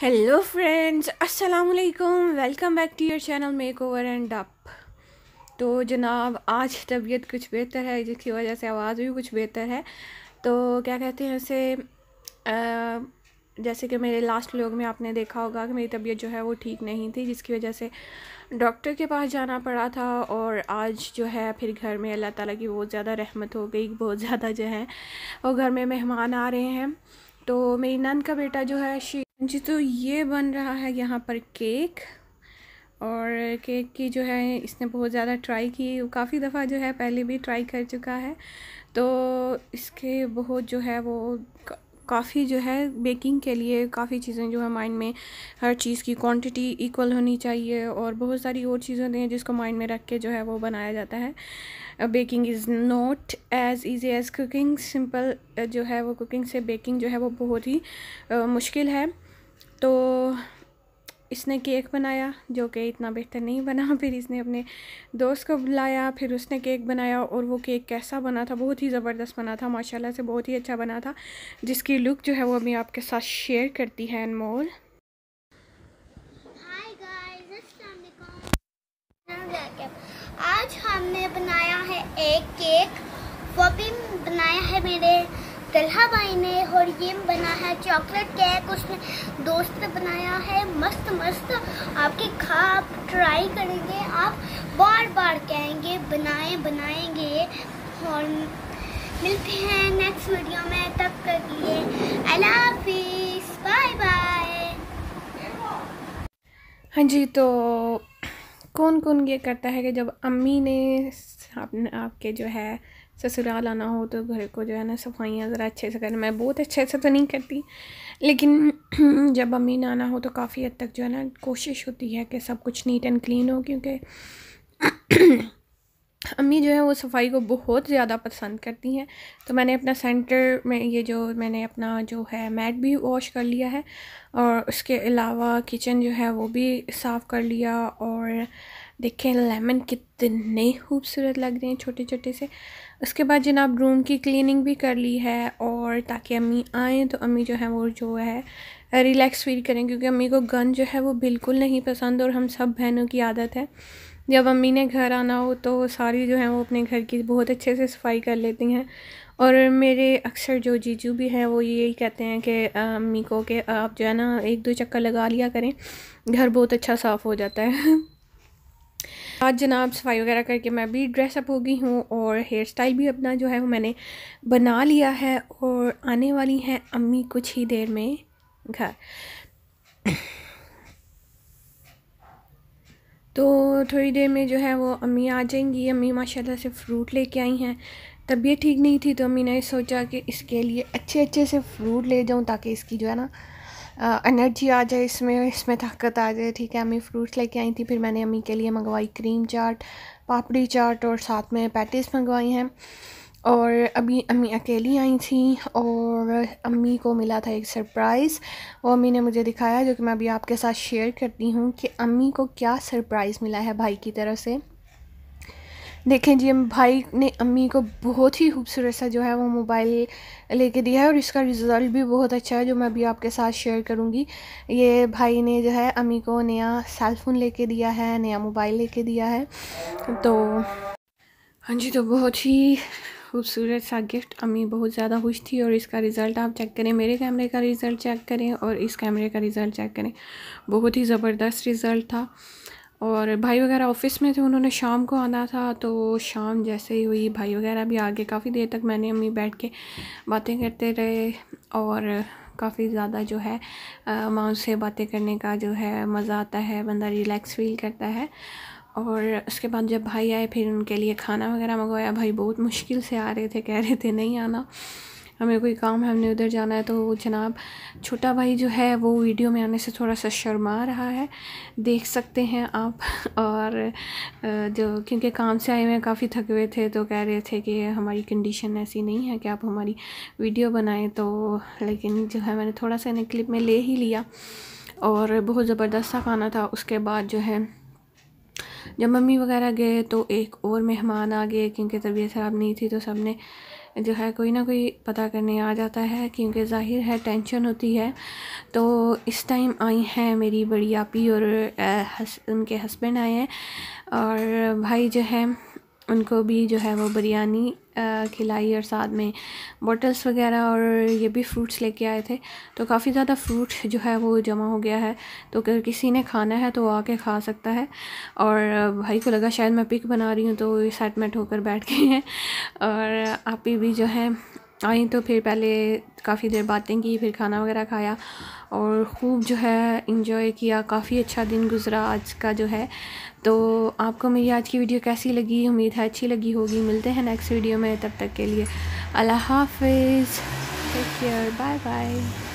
hello friends अस्सलाम वालेकुम welcome back to your channel make over and up तो जनाब आज तबीयत कुछ बेहतर है जिसकी वजह से आवाज़ भी कुछ बेहतर है तो क्या कहते हैं उसे जैसे कि मेरे लास्ट लोग में आपने देखा होगा कि मेरी तबीयत जो है वो ठीक नहीं थी जिसकी वजह से डॉक्टर के पास जाना पड़ा था और आज जो है फिर घर में अल्लाह ताला की बहुत ज़्यादा रहमत हो गई बहुत ज़्यादा जो है वो घर में मेहमान आ रहे हैं तो मेरी नंद का बेटा जो है शी जी तो ये बन रहा है यहाँ पर केक और केक की जो है इसने बहुत ज़्यादा ट्राई की काफ़ी दफ़ा जो है पहले भी ट्राई कर चुका है तो इसके बहुत जो है वो काफ़ी जो है बेकिंग के लिए काफ़ी चीज़ें जो है माइंड में हर चीज़ की क्वांटिटी इक्वल होनी चाहिए और बहुत सारी और चीज़ें होती हैं जिसको माइंड में रख के जो है वो बनाया जाता है baking is not as easy as cooking simple जो है वो कुकिंग से बेकिंग जो है वो बहुत ही मुश्किल है तो इसने केक बनाया जो कि इतना बेहतर नहीं बना फिर इसने अपने दोस्त को बुलाया फिर उसने केक बनाया और वो केक कैसा बना था बहुत ही ज़बरदस्त बना था माशाल्लाह से बहुत ही अच्छा बना था जिसकी लुक जो है वो अभी आपके साथ शेयर करती है अनमोल आज हमने बनाया है एक केक वो भी बनाया है मेरे तलहाबाई ने और ये बना है चॉकलेट केक उसने दोस्त ने बनाया है मस्त मस्त आपके खा आप ट्राई करेंगे आप बार बार कहेंगे बनाए बनाएंगे और मिलते हैं नेक्स्ट वीडियो में तब कर लिए अला हाफिज़ बाय बाय हाँ जी तो कौन कौन ये करता है कि जब अम्मी ने आपने आपके जो है ससुराल आना हो तो घर को जो है ना सफाइयाँ ज़रा अच्छे से करना मैं बहुत अच्छे से तो नहीं करती लेकिन जब अम्मी नाना हो तो काफ़ी हद तक जो है ना कोशिश होती है कि सब कुछ नीट एंड क्लीन हो क्योंकि अम्मी जो है वो सफाई को बहुत ज़्यादा पसंद करती हैं तो मैंने अपना सेंटर में ये जो मैंने अपना जो है मैट भी वॉश कर लिया है और उसके अलावा किचन जो है वो भी साफ़ कर लिया और देखें लेमन कितने खूबसूरत लग रहे हैं छोटे छोटे से उसके बाद जनाब रूम की क्लीनिंग भी कर ली है और ताकि अम्मी आएँ तो अम्मी जो है वो जो है रिलैक्स फील करें क्योंकि अम्मी को गन जो है वो बिल्कुल नहीं पसंद और हम सब बहनों की आदत है जब अम्मी ने घर आना हो तो सारी जो है वो अपने घर की बहुत अच्छे से सफाई कर लेती हैं और मेरे अक्सर जो जीजू भी हैं वो यही कहते हैं कि अम्मी को कि आप जो है ना एक दो चक्कर लगा लिया करें घर बहुत अच्छा साफ़ हो जाता है आज जनाब सफाई वगैरह करके मैं भी ड्रेसअप हो गई हूँ और हेयर स्टाइल भी अपना जो है वो मैंने बना लिया है और आने वाली हैं अम्मी कुछ ही देर में घर तो थोड़ी देर में जो है वो अम्मी आ जाएंगी अम्मी माशाल्लाह से फ्रूट लेके आई हैं तबीयत ठीक नहीं थी तो अम्मी ने सोचा कि इसके लिए अच्छे अच्छे से फ्रूट ले जाऊँ ताकि इसकी जो है ना एनर्जी आ जाए इसमें इसमें ताकत आ जाए ठीक है अम्मी फ्रूट्स लेके आई थी फिर मैंने अम्मी के लिए मंगवाई क्रीम चाट पापड़ी चाट और साथ में पैटिस मंगवाई हैं और अभी अम्मी अकेली आई थी और अम्मी को मिला था एक सरप्राइज़ वो अम्मी ने मुझे दिखाया जो कि मैं अभी आपके साथ शेयर करती हूँ कि अम्मी को क्या सरप्राइज़ मिला है भाई की तरफ से देखें जी भाई ने अम्मी को बहुत ही खूबसूरत सा जो है वो मोबाइल लेके दिया है और इसका रिज़ल्ट भी बहुत अच्छा है जो मैं अभी आपके साथ शेयर करूँगी ये भाई ने जो है अम्मी को नया सेल फ़ोन लेके दिया है नया मोबाइल लेके दिया है तो हाँ जी तो बहुत ही खूबसूरत सा गिफ्ट अम्मी बहुत ज़्यादा खुश थी और इसका रिज़ल्ट आप चेक करें मेरे कैमरे का रिज़ल्ट चेक करें और इस कैमरे का रिज़ल्ट चेक करें बहुत ही ज़बरदस्त रिज़ल्ट था और भाई वगैरह ऑफ़िस में थे उन्होंने शाम को आना था तो शाम जैसे ही हुई भाई वगैरह भी आ गए काफ़ी देर तक मैंने अम्मी बैठ के बातें करते रहे और काफ़ी ज़्यादा जो है माँ से बातें करने का जो है मज़ा आता है बंदा रिलैक्स फील करता है और उसके बाद जब भाई आए फिर उनके लिए खाना वगैरह मंगवाया भाई बहुत मुश्किल से आ रहे थे कह रहे थे नहीं आना हमें कोई काम है हमने उधर जाना है तो जनाब छोटा भाई जो है वो वीडियो में आने से थोड़ा सा शर्मा रहा है देख सकते हैं आप और जो क्योंकि काम से आए हुए काफ़ी थके हुए थे तो कह रहे थे कि हमारी कंडीशन ऐसी नहीं है कि आप हमारी वीडियो बनाएं तो लेकिन जो है मैंने थोड़ा सा इन्हें क्लिप में ले ही लिया और बहुत ज़बरदस्त सा खाना था उसके बाद जो है जब मम्मी वगैरह गए तो एक और मेहमान आ गए क्योंकि तबीयत ख़राब नहीं थी तो सब ने जो है कोई ना कोई पता करने आ जाता है क्योंकि ज़ाहिर है टेंशन होती है तो इस टाइम आई हैं मेरी बड़ी आपी और हस, उनके हस्बैंड आए हैं और भाई जो है उनको भी जो है वो बिरयानी खिलाई और साथ में बॉटल्स वगैरह और ये भी फ्रूट्स लेके आए थे तो काफ़ी ज़्यादा फ्रूट जो है वो जमा हो गया है तो अगर किसी ने खाना है तो आके खा सकता है और भाई को लगा शायद मैं पिक बना रही हूँ तो सेटमेट होकर बैठ गए हैं और आप भी जो है आई तो फिर पहले काफ़ी देर बातें की फिर खाना वगैरह खाया और ख़ूब जो है इंजॉय किया काफ़ी अच्छा दिन गुजरा आज का जो है तो आपको मेरी आज की वीडियो कैसी लगी उम्मीद है अच्छी लगी होगी मिलते हैं नेक्स्ट वीडियो में तब तक के लिए अल्लाह हाफिज़ टेक केयर बाय बाय